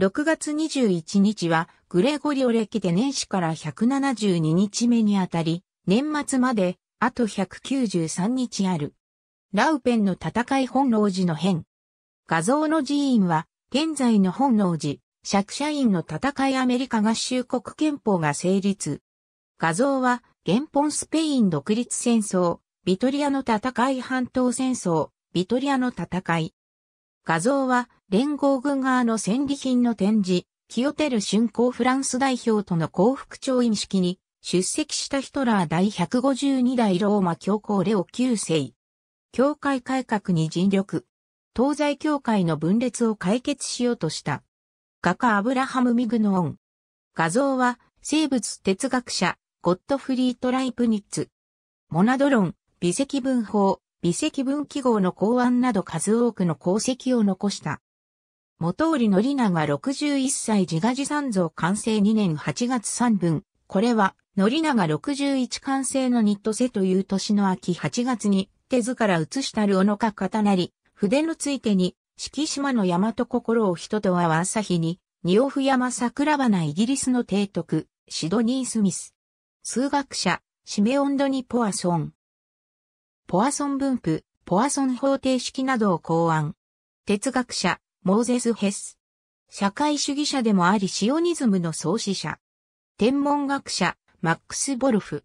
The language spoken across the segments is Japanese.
6月21日はグレゴリオ歴で年始から172日目にあたり、年末まであと193日ある。ラウペンの戦い本能寺の変。画像の寺院は、現在の本能寺、釈社院の戦いアメリカ合衆国憲法が成立。画像は、原本スペイン独立戦争、ビトリアの戦い半島戦争、ビトリアの戦い。画像は、連合軍側の戦利品の展示、キヨテル春光フランス代表との幸福調印式に出席したヒトラー第152代ローマ教皇レオ9世。教会改革に尽力。東西教会の分裂を解決しようとした。画家アブラハム・ミグノオン。画像は生物哲学者、ゴッドフリート・ライプニッツ。モナドロン、微積分法、微積分記号の考案など数多くの功績を残した。元織宣長61歳自画自賛像完成2年8月3分。これは、宣長61完成のニットセという年の秋8月に、手図から写したるおのか方なり、筆のついてに、四季島の山と心を人とは朝日に、二オフ山桜花イギリスの提督、シドニー・スミス。数学者、シメオンドニ・ポアソン。ポアソン分布、ポアソン方程式などを考案。哲学者、モーゼス・ヘス。社会主義者でもありシオニズムの創始者。天文学者、マックス・ボルフ。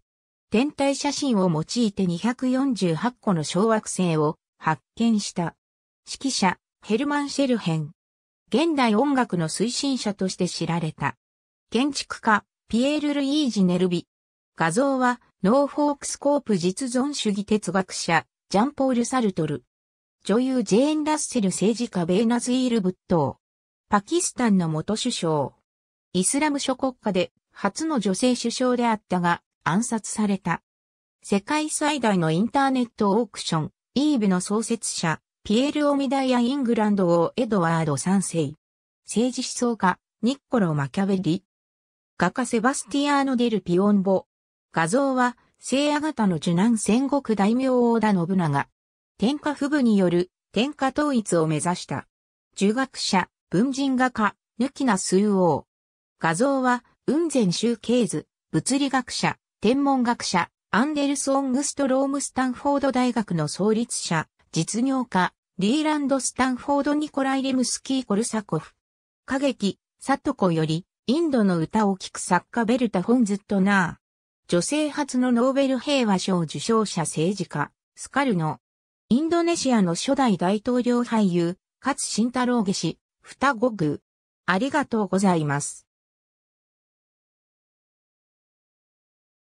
天体写真を用いて248個の小惑星を発見した。指揮者、ヘルマン・シェルヘン。現代音楽の推進者として知られた。建築家、ピエール・ルイージ・ネルビ。画像は、ノーフォークスコープ実存主義哲学者、ジャンポール・サルトル。女優ジェーン・ラッセル政治家ベーナズイール・ブットパキスタンの元首相。イスラム諸国家で初の女性首相であったが暗殺された。世界最大のインターネットオークション、イーブの創設者、ピエール・オミダイア・イングランド王エドワード3世。政治思想家、ニッコロ・マキャベリ。画家セバスティアーノ・デル・ピオンボ。画像は、聖夜型の受難戦国大名王田信長。天下不部による天下統一を目指した。儒学者、文人画家、抜きな数王。画像は、雲仙集計図、物理学者、天文学者、アンデルソン・グストローム・スタンフォード大学の創立者、実業家、リーランド・スタンフォード・ニコライ・レムスキー・コルサコフ。歌劇、サトコより、インドの歌を聴く作家ベルタ・ホンズットナー。女性初のノーベル平和賞受賞者政治家、スカルノ、インドネシアの初代大統領俳優、勝新太郎夏双子宮。ありがとうございます。